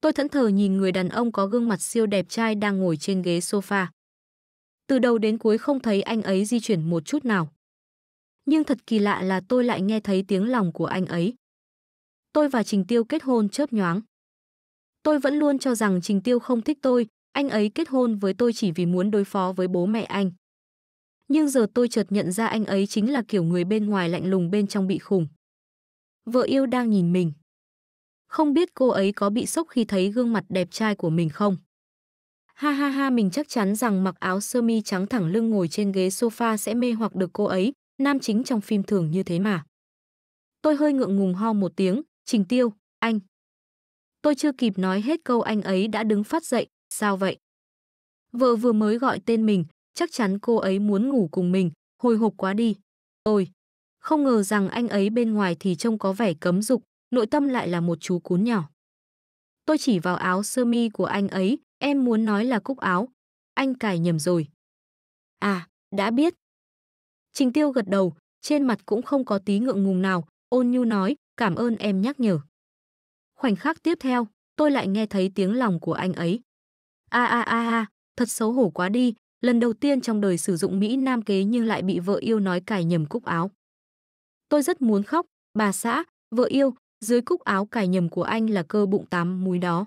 Tôi thẫn thờ nhìn người đàn ông có gương mặt siêu đẹp trai đang ngồi trên ghế sofa. Từ đầu đến cuối không thấy anh ấy di chuyển một chút nào. Nhưng thật kỳ lạ là tôi lại nghe thấy tiếng lòng của anh ấy. Tôi và Trình Tiêu kết hôn chớp nhoáng. Tôi vẫn luôn cho rằng Trình Tiêu không thích tôi, anh ấy kết hôn với tôi chỉ vì muốn đối phó với bố mẹ anh. Nhưng giờ tôi chợt nhận ra anh ấy chính là kiểu người bên ngoài lạnh lùng bên trong bị khủng. Vợ yêu đang nhìn mình. Không biết cô ấy có bị sốc khi thấy gương mặt đẹp trai của mình không? Ha ha ha mình chắc chắn rằng mặc áo sơ mi trắng thẳng lưng ngồi trên ghế sofa sẽ mê hoặc được cô ấy, nam chính trong phim thường như thế mà. Tôi hơi ngượng ngùng ho một tiếng, trình tiêu, anh. Tôi chưa kịp nói hết câu anh ấy đã đứng phát dậy, sao vậy? Vợ vừa mới gọi tên mình, chắc chắn cô ấy muốn ngủ cùng mình, hồi hộp quá đi. Ôi, không ngờ rằng anh ấy bên ngoài thì trông có vẻ cấm dục, nội tâm lại là một chú cún nhỏ. Tôi chỉ vào áo sơ mi của anh ấy, em muốn nói là cúc áo. Anh cài nhầm rồi. À, đã biết. Trình Tiêu gật đầu, trên mặt cũng không có tí ngượng ngùng nào, ôn nhu nói, cảm ơn em nhắc nhở. Khoảnh khắc tiếp theo, tôi lại nghe thấy tiếng lòng của anh ấy. A a a a, thật xấu hổ quá đi, lần đầu tiên trong đời sử dụng Mỹ Nam kế nhưng lại bị vợ yêu nói cài nhầm cúc áo. Tôi rất muốn khóc, bà xã, vợ yêu, dưới cúc áo cài nhầm của anh là cơ bụng tám múi đó.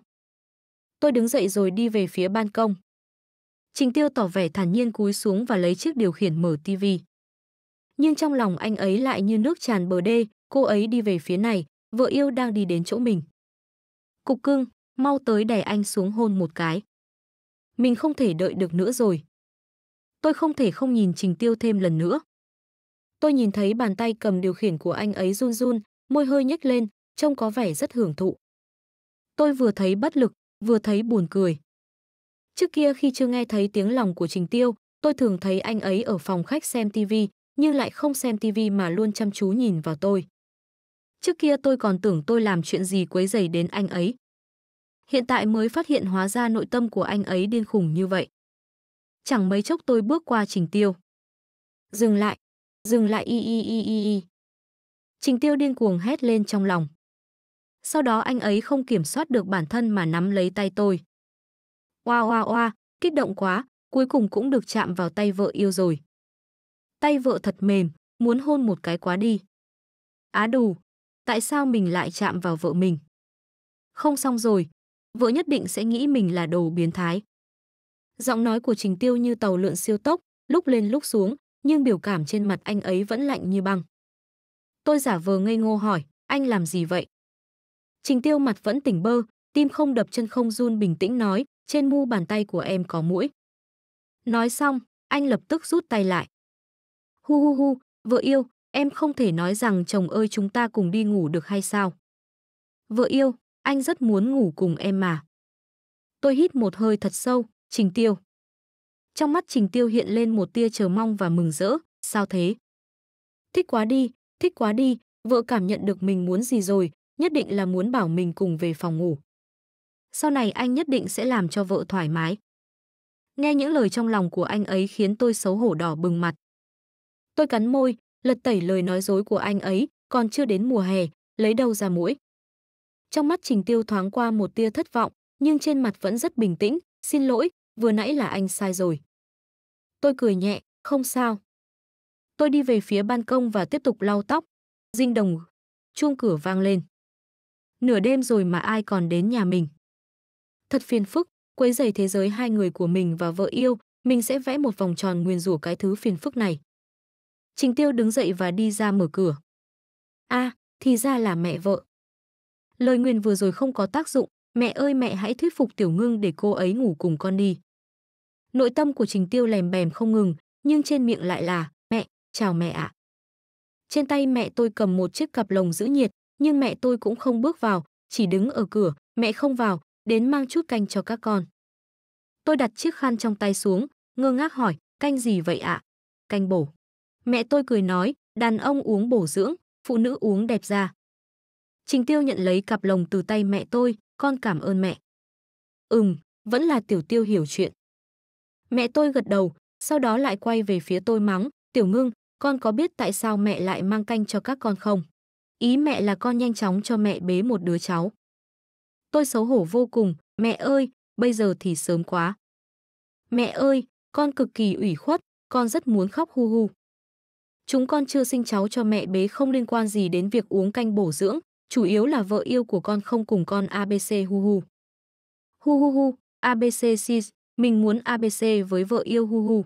Tôi đứng dậy rồi đi về phía ban công. Trình Tiêu tỏ vẻ thản nhiên cúi xuống và lấy chiếc điều khiển mở tivi. Nhưng trong lòng anh ấy lại như nước tràn bờ đê, cô ấy đi về phía này, vợ yêu đang đi đến chỗ mình. Cục cưng, mau tới đè anh xuống hôn một cái. Mình không thể đợi được nữa rồi. Tôi không thể không nhìn Trình Tiêu thêm lần nữa. Tôi nhìn thấy bàn tay cầm điều khiển của anh ấy run run, môi hơi nhếch lên, trông có vẻ rất hưởng thụ. Tôi vừa thấy bất lực, vừa thấy buồn cười. Trước kia khi chưa nghe thấy tiếng lòng của Trình Tiêu, tôi thường thấy anh ấy ở phòng khách xem tivi, nhưng lại không xem tivi mà luôn chăm chú nhìn vào tôi. Trước kia tôi còn tưởng tôi làm chuyện gì quấy rầy đến anh ấy. Hiện tại mới phát hiện hóa ra nội tâm của anh ấy điên khủng như vậy. Chẳng mấy chốc tôi bước qua Trình Tiêu. Dừng lại, dừng lại y y y y y. Trình Tiêu điên cuồng hét lên trong lòng. Sau đó anh ấy không kiểm soát được bản thân mà nắm lấy tay tôi. Oa oa oa, kích động quá, cuối cùng cũng được chạm vào tay vợ yêu rồi. Tay vợ thật mềm, muốn hôn một cái quá đi. Á đù, tại sao mình lại chạm vào vợ mình? Không xong rồi, vợ nhất định sẽ nghĩ mình là đồ biến thái. Giọng nói của Trình Tiêu như tàu lượn siêu tốc, lúc lên lúc xuống, nhưng biểu cảm trên mặt anh ấy vẫn lạnh như băng. Tôi giả vờ ngây ngô hỏi, anh làm gì vậy? Trình Tiêu mặt vẫn tỉnh bơ, tim không đập chân không run bình tĩnh nói, trên mu bàn tay của em có mũi. Nói xong, anh lập tức rút tay lại. Hu hu hu, vợ yêu, em không thể nói rằng chồng ơi chúng ta cùng đi ngủ được hay sao? Vợ yêu, anh rất muốn ngủ cùng em mà. Tôi hít một hơi thật sâu, Trình Tiêu. Trong mắt Trình Tiêu hiện lên một tia chờ mong và mừng rỡ, sao thế? Thích quá đi, thích quá đi, vợ cảm nhận được mình muốn gì rồi, nhất định là muốn bảo mình cùng về phòng ngủ. Sau này anh nhất định sẽ làm cho vợ thoải mái. Nghe những lời trong lòng của anh ấy khiến tôi xấu hổ đỏ bừng mặt. Tôi cắn môi, lật tẩy lời nói dối của anh ấy, còn chưa đến mùa hè, lấy đâu ra mũi. Trong mắt Trình Tiêu thoáng qua một tia thất vọng, nhưng trên mặt vẫn rất bình tĩnh, xin lỗi, vừa nãy là anh sai rồi. Tôi cười nhẹ, không sao. Tôi đi về phía ban công và tiếp tục lau tóc. Dinh đồng, chuông cửa vang lên nửa đêm rồi mà ai còn đến nhà mình. Thật phiền phức, quấy rầy thế giới hai người của mình và vợ yêu, mình sẽ vẽ một vòng tròn nguyên rủa cái thứ phiền phức này. Trình Tiêu đứng dậy và đi ra mở cửa. A, à, thì ra là mẹ vợ. Lời nguyền vừa rồi không có tác dụng, mẹ ơi mẹ hãy thuyết phục Tiểu Ngưng để cô ấy ngủ cùng con đi. Nội tâm của Trình Tiêu lèm bèm không ngừng, nhưng trên miệng lại là, mẹ, chào mẹ ạ. À. Trên tay mẹ tôi cầm một chiếc cặp lồng giữ nhiệt, nhưng mẹ tôi cũng không bước vào, chỉ đứng ở cửa, mẹ không vào, đến mang chút canh cho các con. Tôi đặt chiếc khăn trong tay xuống, ngơ ngác hỏi, canh gì vậy ạ? Canh bổ. Mẹ tôi cười nói, đàn ông uống bổ dưỡng, phụ nữ uống đẹp da. Trình Tiêu nhận lấy cặp lồng từ tay mẹ tôi, con cảm ơn mẹ. Ừm, vẫn là Tiểu Tiêu hiểu chuyện. Mẹ tôi gật đầu, sau đó lại quay về phía tôi mắng, Tiểu Ngưng, con có biết tại sao mẹ lại mang canh cho các con không? Ý mẹ là con nhanh chóng cho mẹ bế một đứa cháu. Tôi xấu hổ vô cùng, mẹ ơi, bây giờ thì sớm quá. Mẹ ơi, con cực kỳ ủy khuất, con rất muốn khóc hu hu. Chúng con chưa sinh cháu cho mẹ bế không liên quan gì đến việc uống canh bổ dưỡng, chủ yếu là vợ yêu của con không cùng con ABC hu hu. Hu hu hu, ABC sis, mình muốn ABC với vợ yêu hu hu.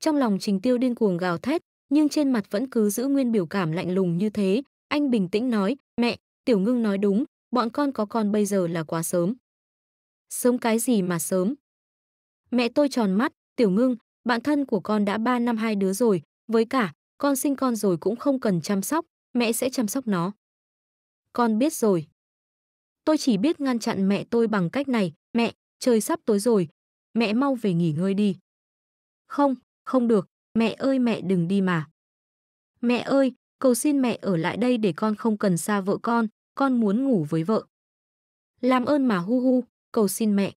Trong lòng Trình Tiêu điên cuồng gào thét, nhưng trên mặt vẫn cứ giữ nguyên biểu cảm lạnh lùng như thế, anh bình tĩnh nói, mẹ, tiểu ngưng nói đúng, bọn con có con bây giờ là quá sớm. Sớm cái gì mà sớm? Mẹ tôi tròn mắt, tiểu ngưng, bạn thân của con đã 3 năm hai đứa rồi, với cả, con sinh con rồi cũng không cần chăm sóc, mẹ sẽ chăm sóc nó. Con biết rồi. Tôi chỉ biết ngăn chặn mẹ tôi bằng cách này, mẹ, trời sắp tối rồi, mẹ mau về nghỉ ngơi đi. Không, không được, mẹ ơi mẹ đừng đi mà. Mẹ ơi, cầu xin mẹ ở lại đây để con không cần xa vợ con, con muốn ngủ với vợ. Làm ơn mà hu hu, cầu xin mẹ.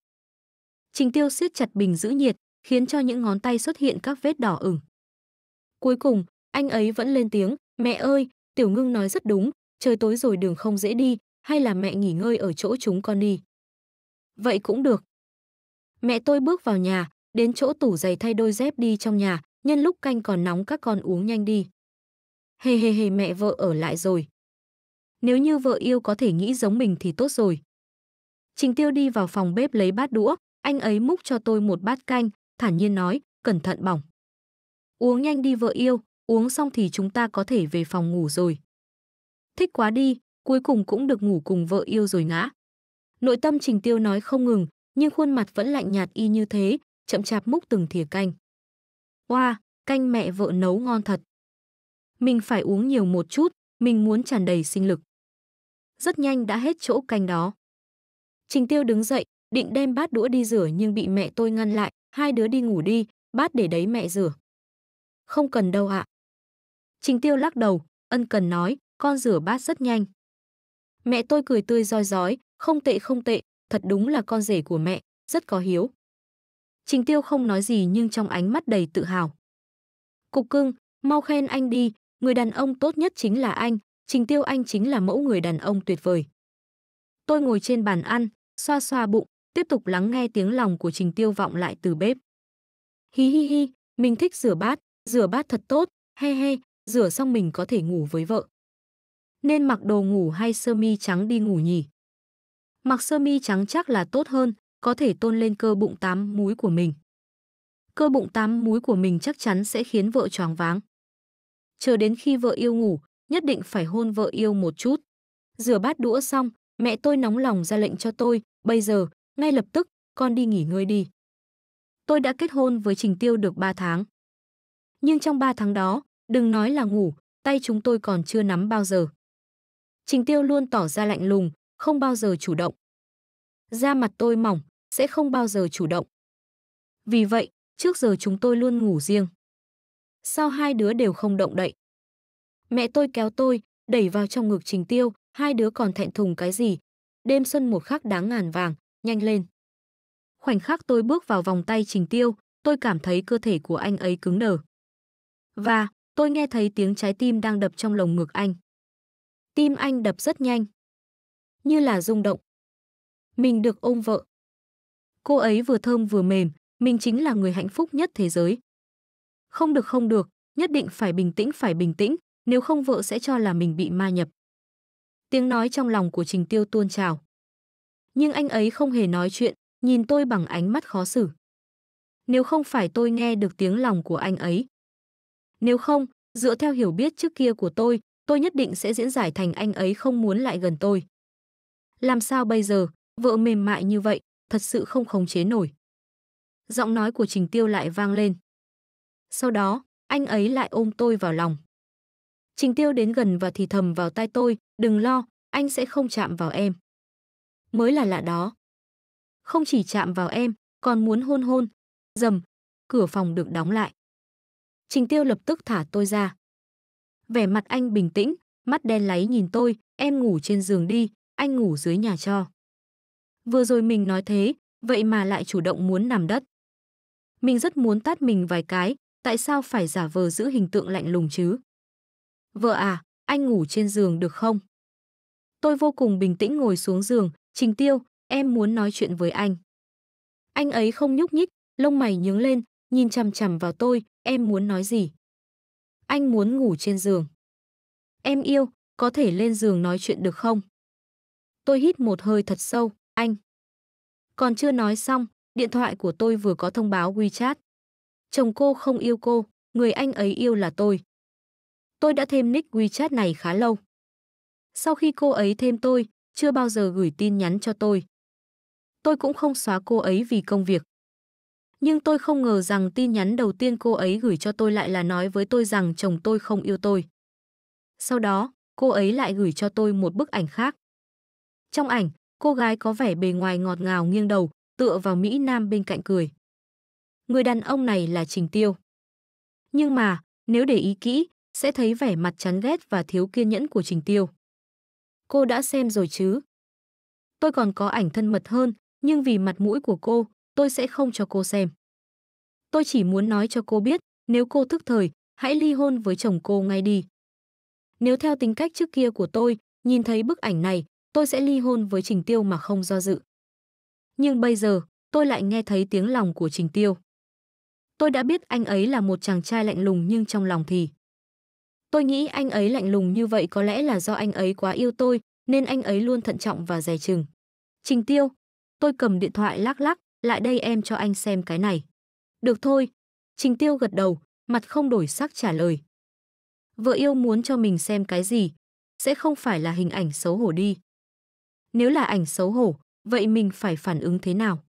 Trình Tiêu siết chặt bình giữ nhiệt, khiến cho những ngón tay xuất hiện các vết đỏ ửng. Cuối cùng, anh ấy vẫn lên tiếng, mẹ ơi, Tiểu Ngưng nói rất đúng, trời tối rồi đường không dễ đi, hay là mẹ nghỉ ngơi ở chỗ chúng con đi. Vậy cũng được. Mẹ tôi bước vào nhà, đến chỗ tủ giày thay đôi dép đi trong nhà, nhân lúc canh còn nóng các con uống nhanh đi hề hề hề mẹ vợ ở lại rồi. Nếu như vợ yêu có thể nghĩ giống mình thì tốt rồi. Trình Tiêu đi vào phòng bếp lấy bát đũa, anh ấy múc cho tôi một bát canh, thản nhiên nói, cẩn thận bỏng. Uống nhanh đi vợ yêu, uống xong thì chúng ta có thể về phòng ngủ rồi. Thích quá đi, cuối cùng cũng được ngủ cùng vợ yêu rồi ngã. Nội tâm Trình Tiêu nói không ngừng, nhưng khuôn mặt vẫn lạnh nhạt y như thế, chậm chạp múc từng thìa canh. Oa, wow, canh mẹ vợ nấu ngon thật. Mình phải uống nhiều một chút, mình muốn tràn đầy sinh lực. Rất nhanh đã hết chỗ canh đó. Trình Tiêu đứng dậy, định đem bát đũa đi rửa nhưng bị mẹ tôi ngăn lại, hai đứa đi ngủ đi, bát để đấy mẹ rửa. Không cần đâu ạ. Trình Tiêu lắc đầu, ân cần nói, con rửa bát rất nhanh. Mẹ tôi cười tươi roi rói, không tệ không tệ, thật đúng là con rể của mẹ, rất có hiếu. Trình Tiêu không nói gì nhưng trong ánh mắt đầy tự hào. Cục cưng, mau khen anh đi, người đàn ông tốt nhất chính là anh, Trình Tiêu Anh chính là mẫu người đàn ông tuyệt vời. Tôi ngồi trên bàn ăn, xoa xoa bụng, tiếp tục lắng nghe tiếng lòng của Trình Tiêu vọng lại từ bếp. Hi hi hi, mình thích rửa bát, rửa bát thật tốt, he he, rửa xong mình có thể ngủ với vợ. Nên mặc đồ ngủ hay sơ mi trắng đi ngủ nhỉ? Mặc sơ mi trắng chắc là tốt hơn, có thể tôn lên cơ bụng tám múi của mình. Cơ bụng tám múi của mình chắc chắn sẽ khiến vợ choáng váng chờ đến khi vợ yêu ngủ, nhất định phải hôn vợ yêu một chút. Rửa bát đũa xong, mẹ tôi nóng lòng ra lệnh cho tôi, bây giờ, ngay lập tức, con đi nghỉ ngơi đi. Tôi đã kết hôn với Trình Tiêu được 3 tháng. Nhưng trong 3 tháng đó, đừng nói là ngủ, tay chúng tôi còn chưa nắm bao giờ. Trình Tiêu luôn tỏ ra lạnh lùng, không bao giờ chủ động. Da mặt tôi mỏng, sẽ không bao giờ chủ động. Vì vậy, trước giờ chúng tôi luôn ngủ riêng sao hai đứa đều không động đậy. Mẹ tôi kéo tôi, đẩy vào trong ngực Trình Tiêu, hai đứa còn thẹn thùng cái gì. Đêm xuân một khắc đáng ngàn vàng, nhanh lên. Khoảnh khắc tôi bước vào vòng tay Trình Tiêu, tôi cảm thấy cơ thể của anh ấy cứng đờ. Và tôi nghe thấy tiếng trái tim đang đập trong lồng ngực anh. Tim anh đập rất nhanh, như là rung động. Mình được ôm vợ. Cô ấy vừa thơm vừa mềm, mình chính là người hạnh phúc nhất thế giới. Không được không được, nhất định phải bình tĩnh phải bình tĩnh, nếu không vợ sẽ cho là mình bị ma nhập. Tiếng nói trong lòng của Trình Tiêu tuôn trào. Nhưng anh ấy không hề nói chuyện, nhìn tôi bằng ánh mắt khó xử. Nếu không phải tôi nghe được tiếng lòng của anh ấy. Nếu không, dựa theo hiểu biết trước kia của tôi, tôi nhất định sẽ diễn giải thành anh ấy không muốn lại gần tôi. Làm sao bây giờ, vợ mềm mại như vậy, thật sự không khống chế nổi. Giọng nói của Trình Tiêu lại vang lên. Sau đó, anh ấy lại ôm tôi vào lòng. Trình Tiêu đến gần và thì thầm vào tai tôi, đừng lo, anh sẽ không chạm vào em. Mới là lạ đó. Không chỉ chạm vào em, còn muốn hôn hôn. Dầm, cửa phòng được đóng lại. Trình Tiêu lập tức thả tôi ra. Vẻ mặt anh bình tĩnh, mắt đen láy nhìn tôi, em ngủ trên giường đi, anh ngủ dưới nhà cho. Vừa rồi mình nói thế, vậy mà lại chủ động muốn nằm đất. Mình rất muốn tát mình vài cái, tại sao phải giả vờ giữ hình tượng lạnh lùng chứ? Vợ à, anh ngủ trên giường được không? Tôi vô cùng bình tĩnh ngồi xuống giường, Trình Tiêu, em muốn nói chuyện với anh. Anh ấy không nhúc nhích, lông mày nhướng lên, nhìn chằm chằm vào tôi, em muốn nói gì? Anh muốn ngủ trên giường. Em yêu, có thể lên giường nói chuyện được không? Tôi hít một hơi thật sâu, anh. Còn chưa nói xong, điện thoại của tôi vừa có thông báo WeChat. Chồng cô không yêu cô, người anh ấy yêu là tôi. Tôi đã thêm nick WeChat này khá lâu. Sau khi cô ấy thêm tôi, chưa bao giờ gửi tin nhắn cho tôi. Tôi cũng không xóa cô ấy vì công việc. Nhưng tôi không ngờ rằng tin nhắn đầu tiên cô ấy gửi cho tôi lại là nói với tôi rằng chồng tôi không yêu tôi. Sau đó, cô ấy lại gửi cho tôi một bức ảnh khác. Trong ảnh, cô gái có vẻ bề ngoài ngọt ngào nghiêng đầu, tựa vào Mỹ Nam bên cạnh cười người đàn ông này là Trình Tiêu. Nhưng mà, nếu để ý kỹ, sẽ thấy vẻ mặt chán ghét và thiếu kiên nhẫn của Trình Tiêu. Cô đã xem rồi chứ? Tôi còn có ảnh thân mật hơn, nhưng vì mặt mũi của cô, tôi sẽ không cho cô xem. Tôi chỉ muốn nói cho cô biết, nếu cô thức thời, hãy ly hôn với chồng cô ngay đi. Nếu theo tính cách trước kia của tôi, nhìn thấy bức ảnh này, tôi sẽ ly hôn với Trình Tiêu mà không do dự. Nhưng bây giờ, tôi lại nghe thấy tiếng lòng của Trình Tiêu. Tôi đã biết anh ấy là một chàng trai lạnh lùng nhưng trong lòng thì... Tôi nghĩ anh ấy lạnh lùng như vậy có lẽ là do anh ấy quá yêu tôi, nên anh ấy luôn thận trọng và dè chừng. Trình Tiêu, tôi cầm điện thoại lắc lắc, lại đây em cho anh xem cái này. Được thôi. Trình Tiêu gật đầu, mặt không đổi sắc trả lời. Vợ yêu muốn cho mình xem cái gì, sẽ không phải là hình ảnh xấu hổ đi. Nếu là ảnh xấu hổ, vậy mình phải phản ứng thế nào?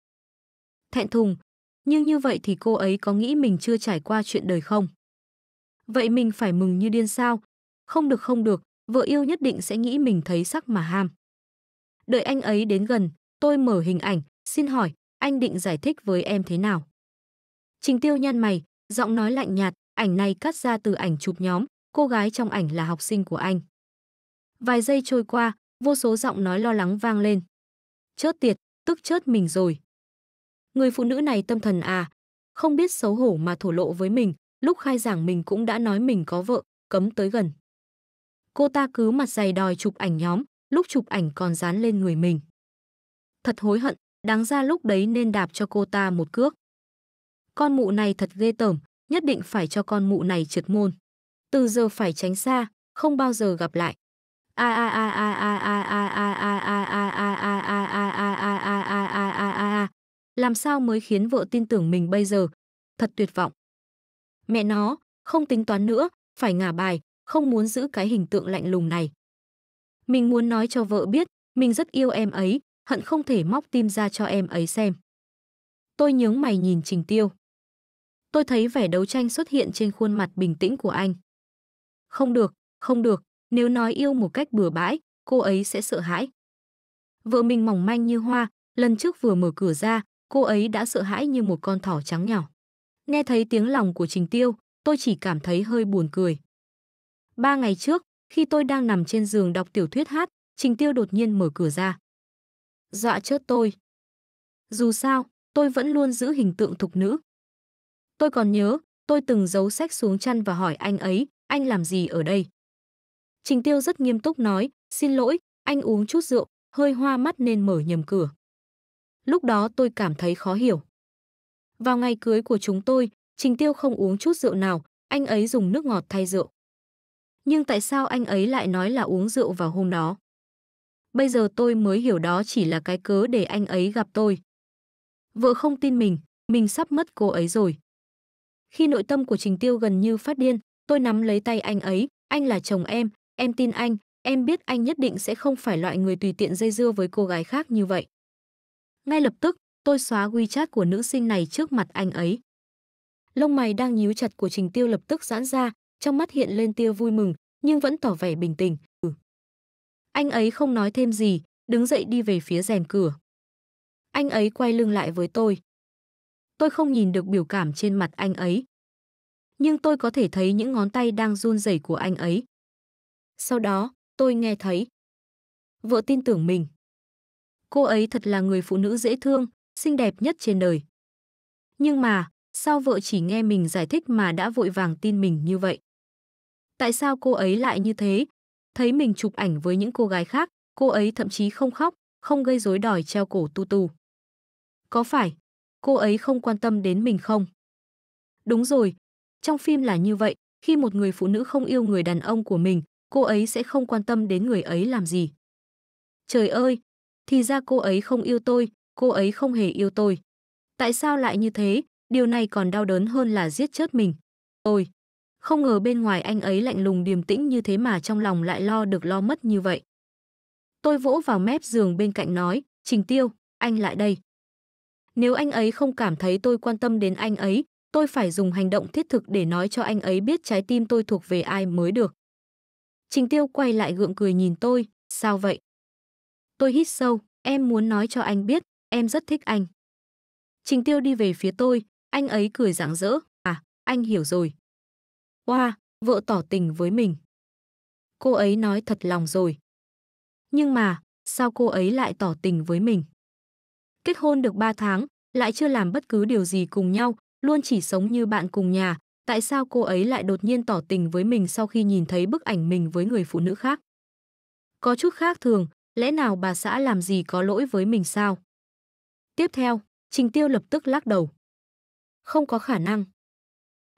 Thẹn thùng, nhưng như vậy thì cô ấy có nghĩ mình chưa trải qua chuyện đời không? Vậy mình phải mừng như điên sao? Không được không được, vợ yêu nhất định sẽ nghĩ mình thấy sắc mà ham. Đợi anh ấy đến gần, tôi mở hình ảnh, xin hỏi, anh định giải thích với em thế nào? Trình tiêu nhăn mày, giọng nói lạnh nhạt, ảnh này cắt ra từ ảnh chụp nhóm, cô gái trong ảnh là học sinh của anh. Vài giây trôi qua, vô số giọng nói lo lắng vang lên. Chớt tiệt, tức chớt mình rồi. Người phụ nữ này tâm thần à, không biết xấu hổ mà thổ lộ với mình, lúc khai giảng mình cũng đã nói mình có vợ, cấm tới gần. Cô ta cứ mặt dày đòi chụp ảnh nhóm, lúc chụp ảnh còn dán lên người mình. Thật hối hận, đáng ra lúc đấy nên đạp cho cô ta một cước. Con mụ này thật ghê tởm, nhất định phải cho con mụ này trượt môn. Từ giờ phải tránh xa, không bao giờ gặp lại. A a a a a a a a a a a Làm sao mới khiến vợ tin tưởng mình bây giờ? Thật tuyệt vọng. Mẹ nó, không tính toán nữa, phải ngả bài, không muốn giữ cái hình tượng lạnh lùng này. Mình muốn nói cho vợ biết, mình rất yêu em ấy, hận không thể móc tim ra cho em ấy xem. Tôi nhướng mày nhìn Trình Tiêu. Tôi thấy vẻ đấu tranh xuất hiện trên khuôn mặt bình tĩnh của anh. Không được, không được, nếu nói yêu một cách bừa bãi, cô ấy sẽ sợ hãi. Vợ mình mỏng manh như hoa, lần trước vừa mở cửa ra, cô ấy đã sợ hãi như một con thỏ trắng nhỏ. Nghe thấy tiếng lòng của Trình Tiêu, tôi chỉ cảm thấy hơi buồn cười. Ba ngày trước, khi tôi đang nằm trên giường đọc tiểu thuyết hát, Trình Tiêu đột nhiên mở cửa ra. Dọa chết tôi. Dù sao, tôi vẫn luôn giữ hình tượng thục nữ. Tôi còn nhớ, tôi từng giấu sách xuống chăn và hỏi anh ấy, anh làm gì ở đây? Trình Tiêu rất nghiêm túc nói, xin lỗi, anh uống chút rượu, hơi hoa mắt nên mở nhầm cửa lúc đó tôi cảm thấy khó hiểu. Vào ngày cưới của chúng tôi, Trình Tiêu không uống chút rượu nào, anh ấy dùng nước ngọt thay rượu. Nhưng tại sao anh ấy lại nói là uống rượu vào hôm đó? Bây giờ tôi mới hiểu đó chỉ là cái cớ để anh ấy gặp tôi. Vợ không tin mình, mình sắp mất cô ấy rồi. Khi nội tâm của Trình Tiêu gần như phát điên, tôi nắm lấy tay anh ấy, anh là chồng em, em tin anh, em biết anh nhất định sẽ không phải loại người tùy tiện dây dưa với cô gái khác như vậy. Ngay lập tức, tôi xóa WeChat của nữ sinh này trước mặt anh ấy. Lông mày đang nhíu chặt của Trình Tiêu lập tức giãn ra, trong mắt hiện lên tia vui mừng, nhưng vẫn tỏ vẻ bình tĩnh. Ừ. Anh ấy không nói thêm gì, đứng dậy đi về phía rèm cửa. Anh ấy quay lưng lại với tôi. Tôi không nhìn được biểu cảm trên mặt anh ấy. Nhưng tôi có thể thấy những ngón tay đang run rẩy của anh ấy. Sau đó, tôi nghe thấy. Vợ tin tưởng mình. Cô ấy thật là người phụ nữ dễ thương, xinh đẹp nhất trên đời. Nhưng mà, sao vợ chỉ nghe mình giải thích mà đã vội vàng tin mình như vậy? Tại sao cô ấy lại như thế? Thấy mình chụp ảnh với những cô gái khác, cô ấy thậm chí không khóc, không gây rối đòi treo cổ tu tu. Có phải cô ấy không quan tâm đến mình không? Đúng rồi, trong phim là như vậy, khi một người phụ nữ không yêu người đàn ông của mình, cô ấy sẽ không quan tâm đến người ấy làm gì. Trời ơi, thì ra cô ấy không yêu tôi, cô ấy không hề yêu tôi. Tại sao lại như thế? Điều này còn đau đớn hơn là giết chết mình. Ôi, không ngờ bên ngoài anh ấy lạnh lùng điềm tĩnh như thế mà trong lòng lại lo được lo mất như vậy. Tôi vỗ vào mép giường bên cạnh nói, Trình Tiêu, anh lại đây. Nếu anh ấy không cảm thấy tôi quan tâm đến anh ấy, tôi phải dùng hành động thiết thực để nói cho anh ấy biết trái tim tôi thuộc về ai mới được. Trình Tiêu quay lại gượng cười nhìn tôi, sao vậy? Tôi hít sâu, em muốn nói cho anh biết, em rất thích anh. Trình Tiêu đi về phía tôi, anh ấy cười rạng rỡ, à, anh hiểu rồi. Wow, vợ tỏ tình với mình. Cô ấy nói thật lòng rồi. Nhưng mà, sao cô ấy lại tỏ tình với mình? Kết hôn được 3 tháng, lại chưa làm bất cứ điều gì cùng nhau, luôn chỉ sống như bạn cùng nhà, tại sao cô ấy lại đột nhiên tỏ tình với mình sau khi nhìn thấy bức ảnh mình với người phụ nữ khác? Có chút khác thường, lẽ nào bà xã làm gì có lỗi với mình sao? Tiếp theo, Trình Tiêu lập tức lắc đầu. Không có khả năng.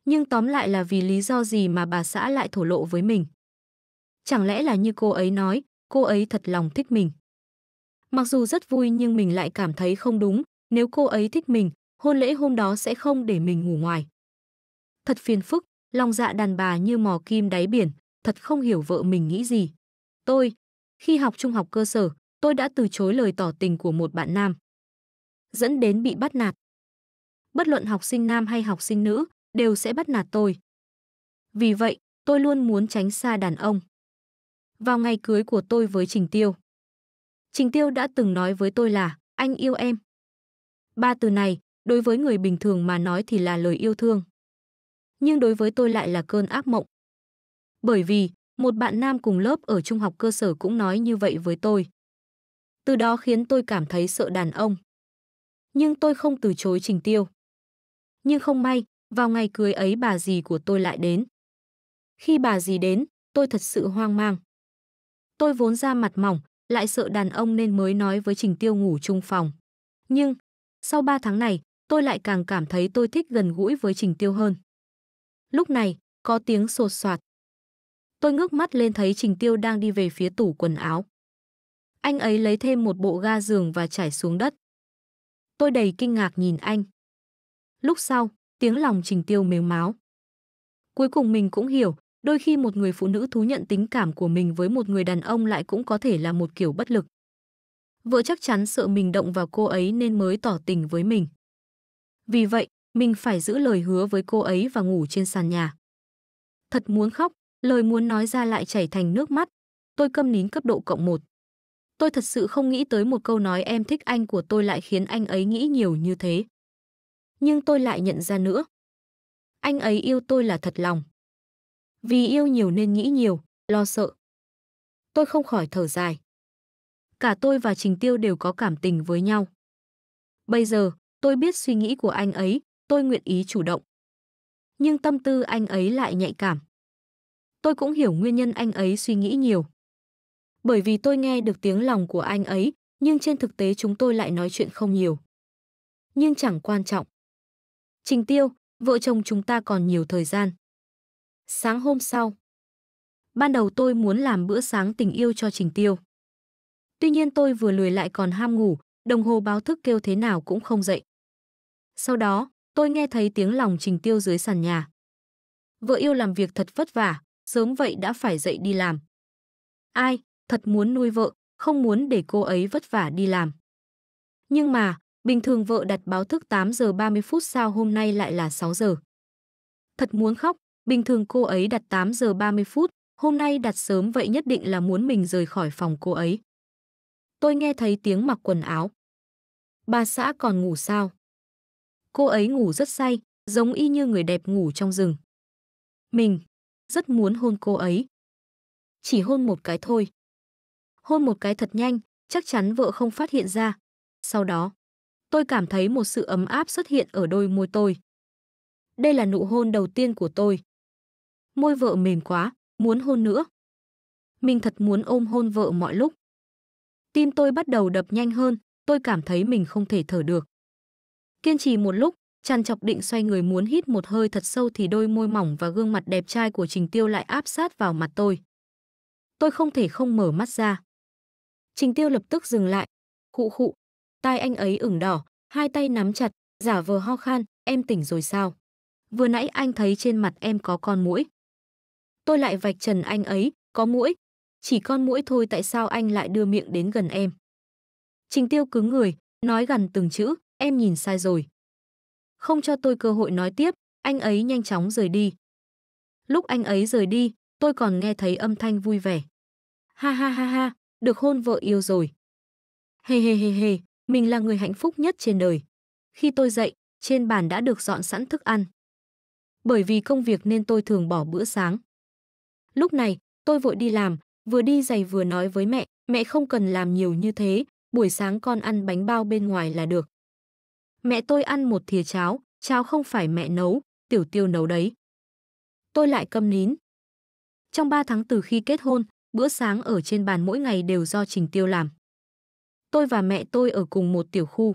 Nhưng tóm lại là vì lý do gì mà bà xã lại thổ lộ với mình? Chẳng lẽ là như cô ấy nói, cô ấy thật lòng thích mình. Mặc dù rất vui nhưng mình lại cảm thấy không đúng, nếu cô ấy thích mình, hôn lễ hôm đó sẽ không để mình ngủ ngoài. Thật phiền phức, lòng dạ đàn bà như mò kim đáy biển, thật không hiểu vợ mình nghĩ gì. Tôi, khi học trung học cơ sở, tôi đã từ chối lời tỏ tình của một bạn nam. Dẫn đến bị bắt nạt. Bất luận học sinh nam hay học sinh nữ đều sẽ bắt nạt tôi. Vì vậy, tôi luôn muốn tránh xa đàn ông. Vào ngày cưới của tôi với Trình Tiêu. Trình Tiêu đã từng nói với tôi là anh yêu em. Ba từ này, đối với người bình thường mà nói thì là lời yêu thương. Nhưng đối với tôi lại là cơn ác mộng. Bởi vì, một bạn nam cùng lớp ở trung học cơ sở cũng nói như vậy với tôi. Từ đó khiến tôi cảm thấy sợ đàn ông. Nhưng tôi không từ chối Trình Tiêu. Nhưng không may, vào ngày cưới ấy bà dì của tôi lại đến. Khi bà dì đến, tôi thật sự hoang mang. Tôi vốn ra mặt mỏng, lại sợ đàn ông nên mới nói với Trình Tiêu ngủ chung phòng. Nhưng, sau 3 tháng này, tôi lại càng cảm thấy tôi thích gần gũi với Trình Tiêu hơn. Lúc này, có tiếng sột soạt. Tôi ngước mắt lên thấy Trình Tiêu đang đi về phía tủ quần áo. Anh ấy lấy thêm một bộ ga giường và trải xuống đất. Tôi đầy kinh ngạc nhìn anh. Lúc sau, tiếng lòng Trình Tiêu mếu máo. Cuối cùng mình cũng hiểu, đôi khi một người phụ nữ thú nhận tính cảm của mình với một người đàn ông lại cũng có thể là một kiểu bất lực. Vợ chắc chắn sợ mình động vào cô ấy nên mới tỏ tình với mình. Vì vậy, mình phải giữ lời hứa với cô ấy và ngủ trên sàn nhà. Thật muốn khóc, Lời muốn nói ra lại chảy thành nước mắt. Tôi câm nín cấp độ cộng một. Tôi thật sự không nghĩ tới một câu nói em thích anh của tôi lại khiến anh ấy nghĩ nhiều như thế. Nhưng tôi lại nhận ra nữa. Anh ấy yêu tôi là thật lòng. Vì yêu nhiều nên nghĩ nhiều, lo sợ. Tôi không khỏi thở dài. Cả tôi và Trình Tiêu đều có cảm tình với nhau. Bây giờ, tôi biết suy nghĩ của anh ấy, tôi nguyện ý chủ động. Nhưng tâm tư anh ấy lại nhạy cảm tôi cũng hiểu nguyên nhân anh ấy suy nghĩ nhiều. Bởi vì tôi nghe được tiếng lòng của anh ấy, nhưng trên thực tế chúng tôi lại nói chuyện không nhiều. Nhưng chẳng quan trọng. Trình Tiêu, vợ chồng chúng ta còn nhiều thời gian. Sáng hôm sau, ban đầu tôi muốn làm bữa sáng tình yêu cho Trình Tiêu. Tuy nhiên tôi vừa lười lại còn ham ngủ, đồng hồ báo thức kêu thế nào cũng không dậy. Sau đó, tôi nghe thấy tiếng lòng Trình Tiêu dưới sàn nhà. Vợ yêu làm việc thật vất vả, sớm vậy đã phải dậy đi làm. Ai, thật muốn nuôi vợ, không muốn để cô ấy vất vả đi làm. Nhưng mà, bình thường vợ đặt báo thức 8 giờ 30 phút sao hôm nay lại là 6 giờ. Thật muốn khóc, bình thường cô ấy đặt 8 giờ 30 phút, hôm nay đặt sớm vậy nhất định là muốn mình rời khỏi phòng cô ấy. Tôi nghe thấy tiếng mặc quần áo. Bà xã còn ngủ sao? Cô ấy ngủ rất say, giống y như người đẹp ngủ trong rừng. Mình, rất muốn hôn cô ấy. Chỉ hôn một cái thôi. Hôn một cái thật nhanh, chắc chắn vợ không phát hiện ra. Sau đó, tôi cảm thấy một sự ấm áp xuất hiện ở đôi môi tôi. Đây là nụ hôn đầu tiên của tôi. Môi vợ mềm quá, muốn hôn nữa. Mình thật muốn ôm hôn vợ mọi lúc. Tim tôi bắt đầu đập nhanh hơn, tôi cảm thấy mình không thể thở được. Kiên trì một lúc, Chăn chọc định xoay người muốn hít một hơi thật sâu thì đôi môi mỏng và gương mặt đẹp trai của Trình Tiêu lại áp sát vào mặt tôi. Tôi không thể không mở mắt ra. Trình Tiêu lập tức dừng lại. Khụ khụ, tai anh ấy ửng đỏ, hai tay nắm chặt, giả vờ ho khan, em tỉnh rồi sao? Vừa nãy anh thấy trên mặt em có con mũi. Tôi lại vạch trần anh ấy, có mũi. Chỉ con mũi thôi tại sao anh lại đưa miệng đến gần em? Trình Tiêu cứng người, nói gần từng chữ, em nhìn sai rồi không cho tôi cơ hội nói tiếp, anh ấy nhanh chóng rời đi. Lúc anh ấy rời đi, tôi còn nghe thấy âm thanh vui vẻ. Ha ha ha ha, được hôn vợ yêu rồi. Hề hề hề hề, mình là người hạnh phúc nhất trên đời. Khi tôi dậy, trên bàn đã được dọn sẵn thức ăn. Bởi vì công việc nên tôi thường bỏ bữa sáng. Lúc này, tôi vội đi làm, vừa đi giày vừa nói với mẹ, mẹ không cần làm nhiều như thế, buổi sáng con ăn bánh bao bên ngoài là được mẹ tôi ăn một thìa cháo, cháo không phải mẹ nấu, tiểu tiêu nấu đấy. Tôi lại câm nín. Trong 3 tháng từ khi kết hôn, bữa sáng ở trên bàn mỗi ngày đều do Trình Tiêu làm. Tôi và mẹ tôi ở cùng một tiểu khu.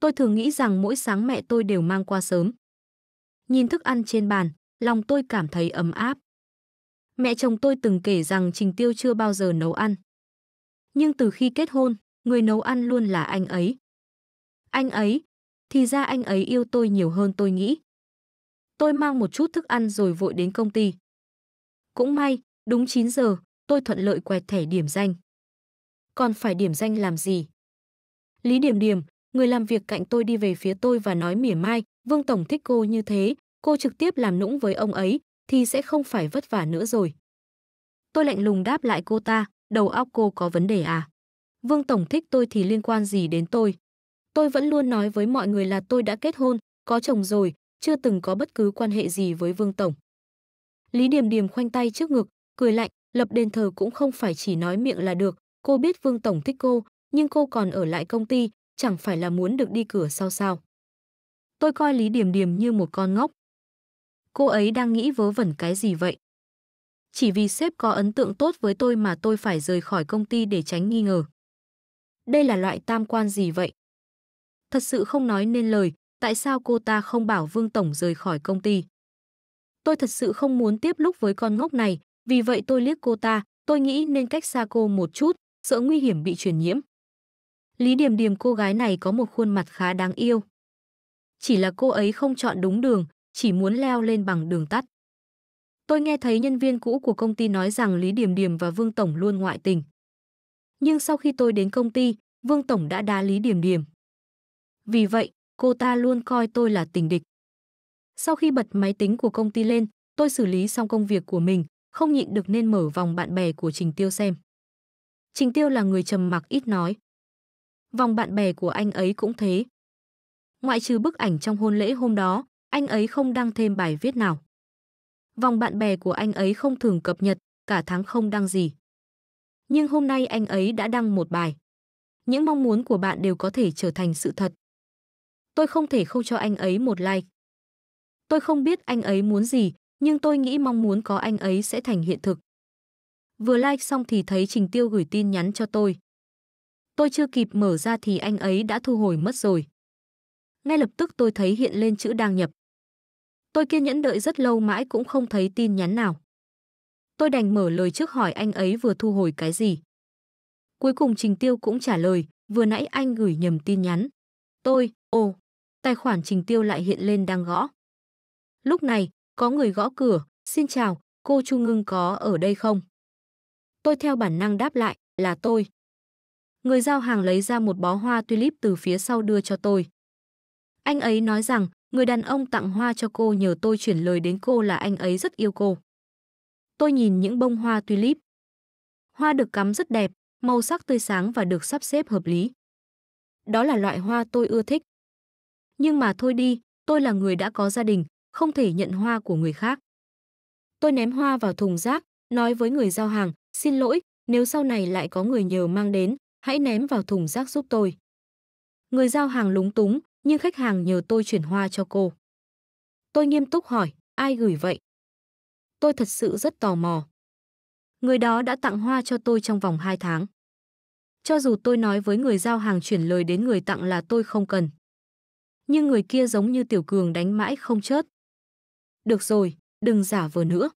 Tôi thường nghĩ rằng mỗi sáng mẹ tôi đều mang qua sớm. Nhìn thức ăn trên bàn, lòng tôi cảm thấy ấm áp. Mẹ chồng tôi từng kể rằng Trình Tiêu chưa bao giờ nấu ăn. Nhưng từ khi kết hôn, người nấu ăn luôn là anh ấy, anh ấy, thì ra anh ấy yêu tôi nhiều hơn tôi nghĩ. Tôi mang một chút thức ăn rồi vội đến công ty. Cũng may, đúng 9 giờ, tôi thuận lợi quẹt thẻ điểm danh. Còn phải điểm danh làm gì? Lý Điểm Điểm, người làm việc cạnh tôi đi về phía tôi và nói mỉa mai, Vương Tổng thích cô như thế, cô trực tiếp làm nũng với ông ấy, thì sẽ không phải vất vả nữa rồi. Tôi lạnh lùng đáp lại cô ta, đầu óc cô có vấn đề à? Vương Tổng thích tôi thì liên quan gì đến tôi? Tôi vẫn luôn nói với mọi người là tôi đã kết hôn, có chồng rồi, chưa từng có bất cứ quan hệ gì với Vương Tổng. Lý Điềm Điềm khoanh tay trước ngực, cười lạnh, lập đền thờ cũng không phải chỉ nói miệng là được, cô biết Vương Tổng thích cô, nhưng cô còn ở lại công ty, chẳng phải là muốn được đi cửa sau sao. Tôi coi Lý Điềm Điềm như một con ngốc. Cô ấy đang nghĩ vớ vẩn cái gì vậy? Chỉ vì sếp có ấn tượng tốt với tôi mà tôi phải rời khỏi công ty để tránh nghi ngờ. Đây là loại tam quan gì vậy? Thật sự không nói nên lời, tại sao cô ta không bảo Vương Tổng rời khỏi công ty. Tôi thật sự không muốn tiếp lúc với con ngốc này, vì vậy tôi liếc cô ta, tôi nghĩ nên cách xa cô một chút, sợ nguy hiểm bị truyền nhiễm. Lý Điềm Điềm cô gái này có một khuôn mặt khá đáng yêu. Chỉ là cô ấy không chọn đúng đường, chỉ muốn leo lên bằng đường tắt. Tôi nghe thấy nhân viên cũ của công ty nói rằng Lý Điềm Điềm và Vương Tổng luôn ngoại tình. Nhưng sau khi tôi đến công ty, Vương Tổng đã đá Lý Điềm Điềm. Vì vậy, cô ta luôn coi tôi là tình địch. Sau khi bật máy tính của công ty lên, tôi xử lý xong công việc của mình, không nhịn được nên mở vòng bạn bè của Trình Tiêu xem. Trình Tiêu là người trầm mặc ít nói. Vòng bạn bè của anh ấy cũng thế. Ngoại trừ bức ảnh trong hôn lễ hôm đó, anh ấy không đăng thêm bài viết nào. Vòng bạn bè của anh ấy không thường cập nhật, cả tháng không đăng gì. Nhưng hôm nay anh ấy đã đăng một bài. Những mong muốn của bạn đều có thể trở thành sự thật tôi không thể không cho anh ấy một like. Tôi không biết anh ấy muốn gì, nhưng tôi nghĩ mong muốn có anh ấy sẽ thành hiện thực. Vừa like xong thì thấy Trình Tiêu gửi tin nhắn cho tôi. Tôi chưa kịp mở ra thì anh ấy đã thu hồi mất rồi. Ngay lập tức tôi thấy hiện lên chữ đang nhập. Tôi kiên nhẫn đợi rất lâu mãi cũng không thấy tin nhắn nào. Tôi đành mở lời trước hỏi anh ấy vừa thu hồi cái gì. Cuối cùng Trình Tiêu cũng trả lời, vừa nãy anh gửi nhầm tin nhắn. Tôi, Ồ, tài khoản Trình Tiêu lại hiện lên đang gõ. Lúc này, có người gõ cửa, xin chào, cô Chu Ngưng có ở đây không? Tôi theo bản năng đáp lại, là tôi. Người giao hàng lấy ra một bó hoa tulip từ phía sau đưa cho tôi. Anh ấy nói rằng, người đàn ông tặng hoa cho cô nhờ tôi chuyển lời đến cô là anh ấy rất yêu cô. Tôi nhìn những bông hoa tulip. Hoa được cắm rất đẹp, màu sắc tươi sáng và được sắp xếp hợp lý. Đó là loại hoa tôi ưa thích. Nhưng mà thôi đi, tôi là người đã có gia đình, không thể nhận hoa của người khác. Tôi ném hoa vào thùng rác, nói với người giao hàng, xin lỗi, nếu sau này lại có người nhờ mang đến, hãy ném vào thùng rác giúp tôi. Người giao hàng lúng túng, nhưng khách hàng nhờ tôi chuyển hoa cho cô. Tôi nghiêm túc hỏi, ai gửi vậy? Tôi thật sự rất tò mò. Người đó đã tặng hoa cho tôi trong vòng 2 tháng. Cho dù tôi nói với người giao hàng chuyển lời đến người tặng là tôi không cần nhưng người kia giống như Tiểu Cường đánh mãi không chớt. Được rồi, đừng giả vờ nữa.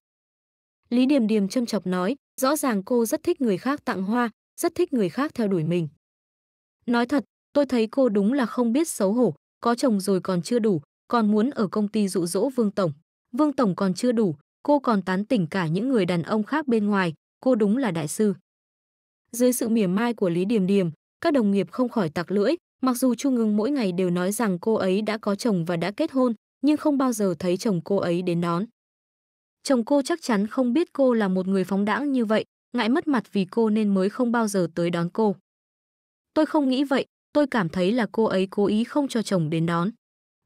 Lý Điềm Điềm châm chọc nói, rõ ràng cô rất thích người khác tặng hoa, rất thích người khác theo đuổi mình. Nói thật, tôi thấy cô đúng là không biết xấu hổ, có chồng rồi còn chưa đủ, còn muốn ở công ty dụ dỗ Vương Tổng. Vương Tổng còn chưa đủ, cô còn tán tỉnh cả những người đàn ông khác bên ngoài, cô đúng là đại sư. Dưới sự mỉa mai của Lý Điềm Điềm, các đồng nghiệp không khỏi tặc lưỡi, Mặc dù Chu Ngưng mỗi ngày đều nói rằng cô ấy đã có chồng và đã kết hôn, nhưng không bao giờ thấy chồng cô ấy đến đón. Chồng cô chắc chắn không biết cô là một người phóng đãng như vậy, ngại mất mặt vì cô nên mới không bao giờ tới đón cô. Tôi không nghĩ vậy, tôi cảm thấy là cô ấy cố ý không cho chồng đến đón.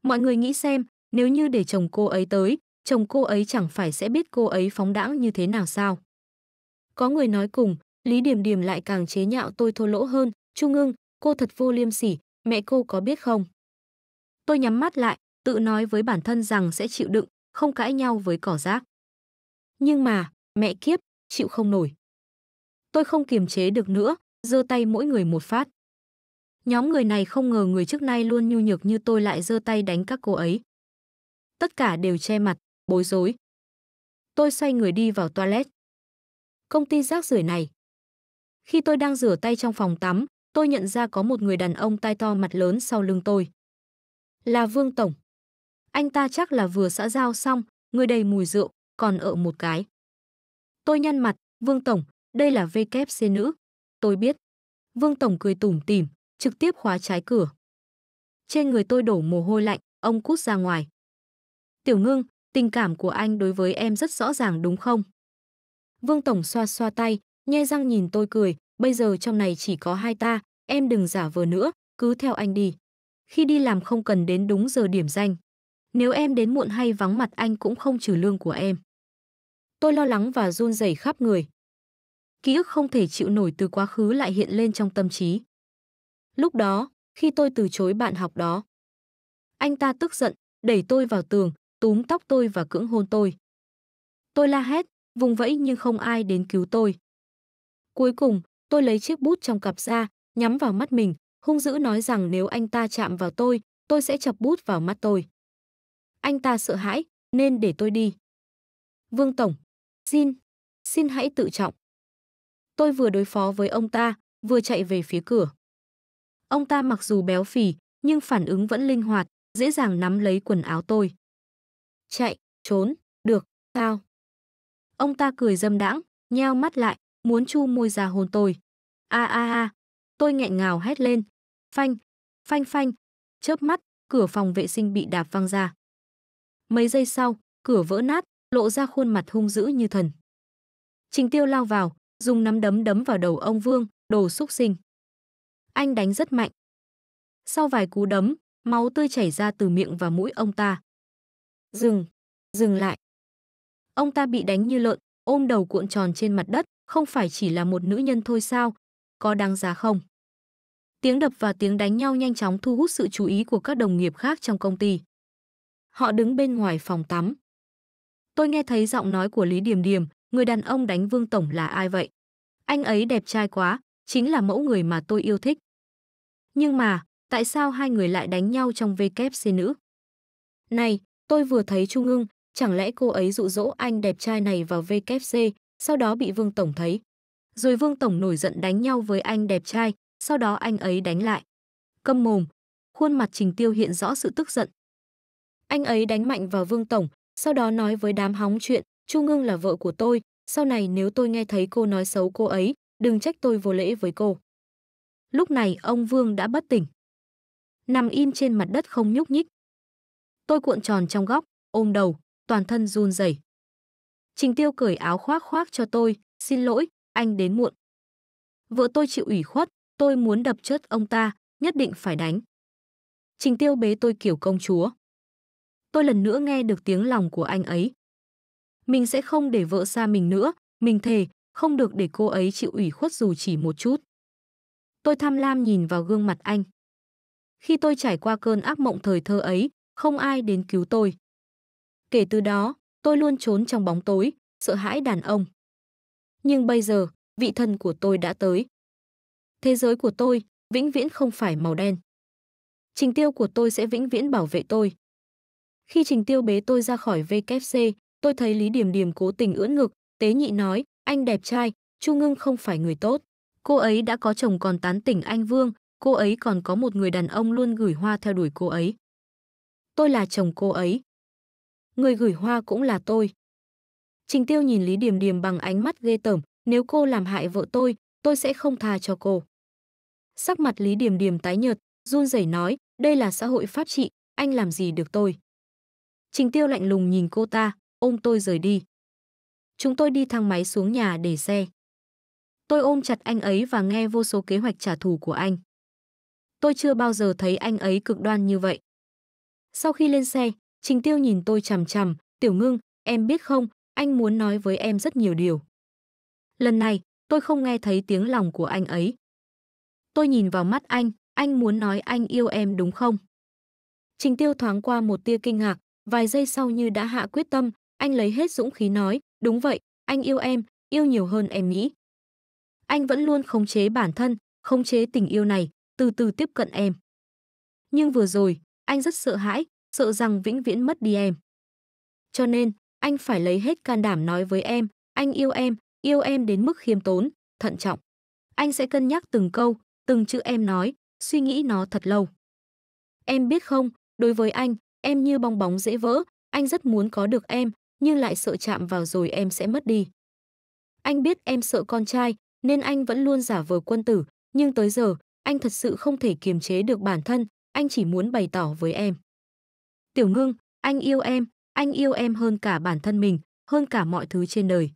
Mọi người nghĩ xem, nếu như để chồng cô ấy tới, chồng cô ấy chẳng phải sẽ biết cô ấy phóng đãng như thế nào sao. Có người nói cùng, Lý Điểm Điểm lại càng chế nhạo tôi thô lỗ hơn, Chu ngưng, cô thật vô liêm sỉ, mẹ cô có biết không? Tôi nhắm mắt lại, tự nói với bản thân rằng sẽ chịu đựng, không cãi nhau với cỏ rác. Nhưng mà, mẹ kiếp, chịu không nổi. Tôi không kiềm chế được nữa, giơ tay mỗi người một phát. Nhóm người này không ngờ người trước nay luôn nhu nhược như tôi lại giơ tay đánh các cô ấy. Tất cả đều che mặt, bối rối. Tôi xoay người đi vào toilet. Công ty rác rưởi này. Khi tôi đang rửa tay trong phòng tắm, tôi nhận ra có một người đàn ông tai to mặt lớn sau lưng tôi. Là Vương Tổng. Anh ta chắc là vừa xã giao xong, người đầy mùi rượu, còn ở một cái. Tôi nhăn mặt, Vương Tổng, đây là VKC nữ. Tôi biết. Vương Tổng cười tủm tỉm, trực tiếp khóa trái cửa. Trên người tôi đổ mồ hôi lạnh, ông cút ra ngoài. Tiểu ngưng, tình cảm của anh đối với em rất rõ ràng đúng không? Vương Tổng xoa xoa tay, nhe răng nhìn tôi cười, bây giờ trong này chỉ có hai ta, em đừng giả vờ nữa, cứ theo anh đi. Khi đi làm không cần đến đúng giờ điểm danh. Nếu em đến muộn hay vắng mặt anh cũng không trừ lương của em. Tôi lo lắng và run rẩy khắp người. Ký ức không thể chịu nổi từ quá khứ lại hiện lên trong tâm trí. Lúc đó, khi tôi từ chối bạn học đó, anh ta tức giận, đẩy tôi vào tường, túm tóc tôi và cưỡng hôn tôi. Tôi la hét, vùng vẫy nhưng không ai đến cứu tôi. Cuối cùng, tôi lấy chiếc bút trong cặp ra, nhắm vào mắt mình, hung dữ nói rằng nếu anh ta chạm vào tôi, tôi sẽ chập bút vào mắt tôi. Anh ta sợ hãi, nên để tôi đi. Vương Tổng, xin, xin hãy tự trọng. Tôi vừa đối phó với ông ta, vừa chạy về phía cửa. Ông ta mặc dù béo phì, nhưng phản ứng vẫn linh hoạt, dễ dàng nắm lấy quần áo tôi. Chạy, trốn, được, sao? Ông ta cười dâm đãng, nheo mắt lại, muốn chu môi ra hôn tôi. A a a, Tôi nghẹn ngào hét lên. Phanh, phanh phanh. Chớp mắt, cửa phòng vệ sinh bị đạp văng ra. Mấy giây sau, cửa vỡ nát, lộ ra khuôn mặt hung dữ như thần. Trình Tiêu lao vào, dùng nắm đấm đấm vào đầu ông Vương, đồ xúc sinh. Anh đánh rất mạnh. Sau vài cú đấm, máu tươi chảy ra từ miệng và mũi ông ta. Dừng, dừng lại. Ông ta bị đánh như lợn, ôm đầu cuộn tròn trên mặt đất, không phải chỉ là một nữ nhân thôi sao, có đáng giá không? Tiếng đập và tiếng đánh nhau nhanh chóng thu hút sự chú ý của các đồng nghiệp khác trong công ty. Họ đứng bên ngoài phòng tắm. Tôi nghe thấy giọng nói của Lý Điềm Điềm, người đàn ông đánh Vương Tổng là ai vậy? Anh ấy đẹp trai quá, chính là mẫu người mà tôi yêu thích. Nhưng mà, tại sao hai người lại đánh nhau trong VKC nữ? Này, tôi vừa thấy Trung ương, chẳng lẽ cô ấy dụ dỗ anh đẹp trai này vào VKC, sau đó bị Vương Tổng thấy. Rồi Vương Tổng nổi giận đánh nhau với anh đẹp trai, sau đó anh ấy đánh lại. Câm mồm. Khuôn mặt Trình Tiêu hiện rõ sự tức giận. Anh ấy đánh mạnh vào Vương Tổng, sau đó nói với đám hóng chuyện, Chu Ngưng là vợ của tôi, sau này nếu tôi nghe thấy cô nói xấu cô ấy, đừng trách tôi vô lễ với cô. Lúc này ông Vương đã bất tỉnh. Nằm im trên mặt đất không nhúc nhích. Tôi cuộn tròn trong góc, ôm đầu, toàn thân run rẩy. Trình Tiêu cởi áo khoác khoác cho tôi, xin lỗi, anh đến muộn. Vợ tôi chịu ủy khuất, tôi muốn đập chết ông ta, nhất định phải đánh. Trình tiêu bế tôi kiểu công chúa. Tôi lần nữa nghe được tiếng lòng của anh ấy. Mình sẽ không để vợ xa mình nữa, mình thề, không được để cô ấy chịu ủy khuất dù chỉ một chút. Tôi tham lam nhìn vào gương mặt anh. Khi tôi trải qua cơn ác mộng thời thơ ấy, không ai đến cứu tôi. Kể từ đó, tôi luôn trốn trong bóng tối, sợ hãi đàn ông. Nhưng bây giờ, vị thần của tôi đã tới. Thế giới của tôi vĩnh viễn không phải màu đen. Trình tiêu của tôi sẽ vĩnh viễn bảo vệ tôi. Khi trình tiêu bế tôi ra khỏi WC, tôi thấy Lý Điểm Điểm cố tình ưỡn ngực, tế nhị nói, anh đẹp trai, Chu Ngưng không phải người tốt. Cô ấy đã có chồng còn tán tỉnh anh Vương, cô ấy còn có một người đàn ông luôn gửi hoa theo đuổi cô ấy. Tôi là chồng cô ấy. Người gửi hoa cũng là tôi. Trình Tiêu nhìn Lý Điềm Điềm bằng ánh mắt ghê tởm, nếu cô làm hại vợ tôi, tôi sẽ không tha cho cô. Sắc mặt Lý Điềm Điềm tái nhợt, run rẩy nói, đây là xã hội pháp trị, anh làm gì được tôi. Trình Tiêu lạnh lùng nhìn cô ta, ôm tôi rời đi. Chúng tôi đi thang máy xuống nhà để xe. Tôi ôm chặt anh ấy và nghe vô số kế hoạch trả thù của anh. Tôi chưa bao giờ thấy anh ấy cực đoan như vậy. Sau khi lên xe, Trình Tiêu nhìn tôi chằm chằm, "Tiểu Ngưng, em biết không, anh muốn nói với em rất nhiều điều." Lần này, tôi không nghe thấy tiếng lòng của anh ấy. Tôi nhìn vào mắt anh, anh muốn nói anh yêu em đúng không? Trình tiêu thoáng qua một tia kinh ngạc, vài giây sau như đã hạ quyết tâm, anh lấy hết dũng khí nói, đúng vậy, anh yêu em, yêu nhiều hơn em nghĩ. Anh vẫn luôn khống chế bản thân, khống chế tình yêu này, từ từ tiếp cận em. Nhưng vừa rồi, anh rất sợ hãi, sợ rằng vĩnh viễn mất đi em. Cho nên, anh phải lấy hết can đảm nói với em, anh yêu em, yêu em đến mức khiêm tốn, thận trọng. Anh sẽ cân nhắc từng câu, từng chữ em nói, suy nghĩ nó thật lâu. Em biết không, đối với anh, em như bong bóng dễ vỡ, anh rất muốn có được em, nhưng lại sợ chạm vào rồi em sẽ mất đi. Anh biết em sợ con trai, nên anh vẫn luôn giả vờ quân tử, nhưng tới giờ, anh thật sự không thể kiềm chế được bản thân, anh chỉ muốn bày tỏ với em. Tiểu ngưng, anh yêu em, anh yêu em hơn cả bản thân mình, hơn cả mọi thứ trên đời.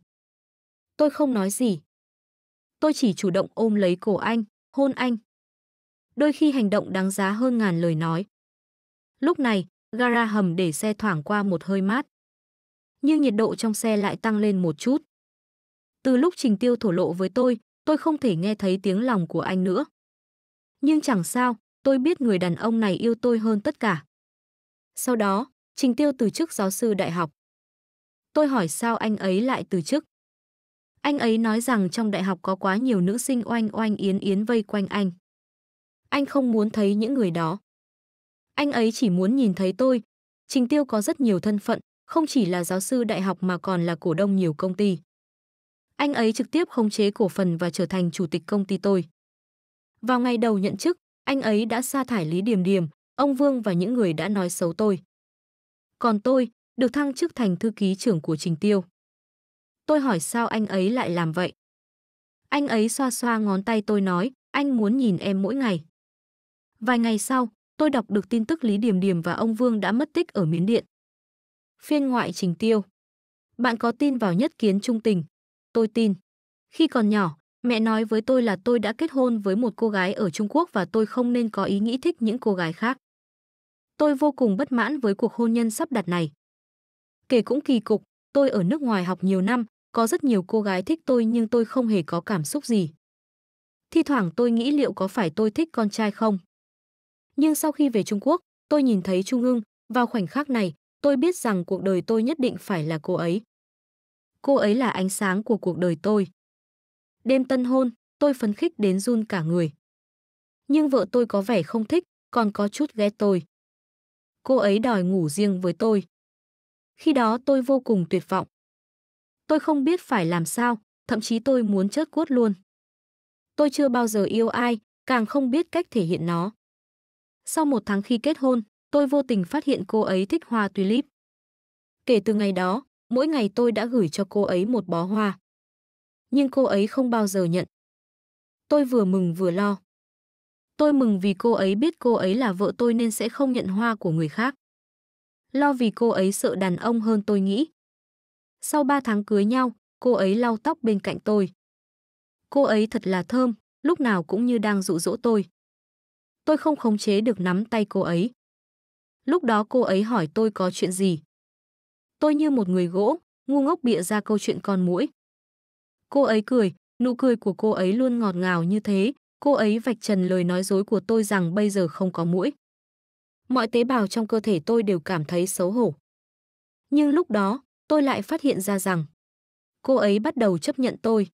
Tôi không nói gì. Tôi chỉ chủ động ôm lấy cổ anh, hôn anh. Đôi khi hành động đáng giá hơn ngàn lời nói. Lúc này, gara hầm để xe thoảng qua một hơi mát. Nhưng nhiệt độ trong xe lại tăng lên một chút. Từ lúc Trình Tiêu thổ lộ với tôi, tôi không thể nghe thấy tiếng lòng của anh nữa. Nhưng chẳng sao, tôi biết người đàn ông này yêu tôi hơn tất cả. Sau đó, Trình Tiêu từ chức giáo sư đại học. Tôi hỏi sao anh ấy lại từ chức. Anh ấy nói rằng trong đại học có quá nhiều nữ sinh oanh oanh yến yến vây quanh anh. Anh không muốn thấy những người đó. Anh ấy chỉ muốn nhìn thấy tôi. Trình Tiêu có rất nhiều thân phận, không chỉ là giáo sư đại học mà còn là cổ đông nhiều công ty. Anh ấy trực tiếp khống chế cổ phần và trở thành chủ tịch công ty tôi. Vào ngày đầu nhận chức, anh ấy đã sa thải Lý Điềm Điềm, ông Vương và những người đã nói xấu tôi. Còn tôi, được thăng chức thành thư ký trưởng của Trình Tiêu. Tôi hỏi sao anh ấy lại làm vậy? Anh ấy xoa xoa ngón tay tôi nói, anh muốn nhìn em mỗi ngày. Vài ngày sau, tôi đọc được tin tức Lý Điềm Điềm và ông Vương đã mất tích ở Miến Điện. Phiên ngoại trình tiêu. Bạn có tin vào nhất kiến trung tình? Tôi tin. Khi còn nhỏ, mẹ nói với tôi là tôi đã kết hôn với một cô gái ở Trung Quốc và tôi không nên có ý nghĩ thích những cô gái khác. Tôi vô cùng bất mãn với cuộc hôn nhân sắp đặt này. Kể cũng kỳ cục, tôi ở nước ngoài học nhiều năm, có rất nhiều cô gái thích tôi nhưng tôi không hề có cảm xúc gì. Thi thoảng tôi nghĩ liệu có phải tôi thích con trai không. Nhưng sau khi về Trung Quốc, tôi nhìn thấy Trung ương, vào khoảnh khắc này, tôi biết rằng cuộc đời tôi nhất định phải là cô ấy. Cô ấy là ánh sáng của cuộc đời tôi. Đêm tân hôn, tôi phấn khích đến run cả người. Nhưng vợ tôi có vẻ không thích, còn có chút ghét tôi. Cô ấy đòi ngủ riêng với tôi. Khi đó tôi vô cùng tuyệt vọng. Tôi không biết phải làm sao, thậm chí tôi muốn chớt cuốt luôn. Tôi chưa bao giờ yêu ai, càng không biết cách thể hiện nó. Sau một tháng khi kết hôn, tôi vô tình phát hiện cô ấy thích hoa tulip. Kể từ ngày đó, mỗi ngày tôi đã gửi cho cô ấy một bó hoa. Nhưng cô ấy không bao giờ nhận. Tôi vừa mừng vừa lo. Tôi mừng vì cô ấy biết cô ấy là vợ tôi nên sẽ không nhận hoa của người khác. Lo vì cô ấy sợ đàn ông hơn tôi nghĩ, sau 3 tháng cưới nhau, cô ấy lau tóc bên cạnh tôi. Cô ấy thật là thơm, lúc nào cũng như đang dụ dỗ tôi. Tôi không khống chế được nắm tay cô ấy. Lúc đó cô ấy hỏi tôi có chuyện gì. Tôi như một người gỗ, ngu ngốc bịa ra câu chuyện con mũi. Cô ấy cười, nụ cười của cô ấy luôn ngọt ngào như thế, cô ấy vạch trần lời nói dối của tôi rằng bây giờ không có mũi. Mọi tế bào trong cơ thể tôi đều cảm thấy xấu hổ. Nhưng lúc đó, tôi lại phát hiện ra rằng cô ấy bắt đầu chấp nhận tôi.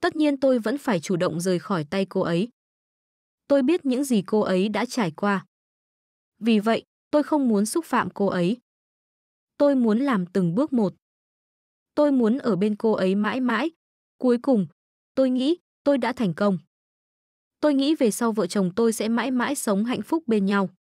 Tất nhiên tôi vẫn phải chủ động rời khỏi tay cô ấy. Tôi biết những gì cô ấy đã trải qua. Vì vậy, tôi không muốn xúc phạm cô ấy. Tôi muốn làm từng bước một. Tôi muốn ở bên cô ấy mãi mãi. Cuối cùng, tôi nghĩ tôi đã thành công. Tôi nghĩ về sau vợ chồng tôi sẽ mãi mãi sống hạnh phúc bên nhau.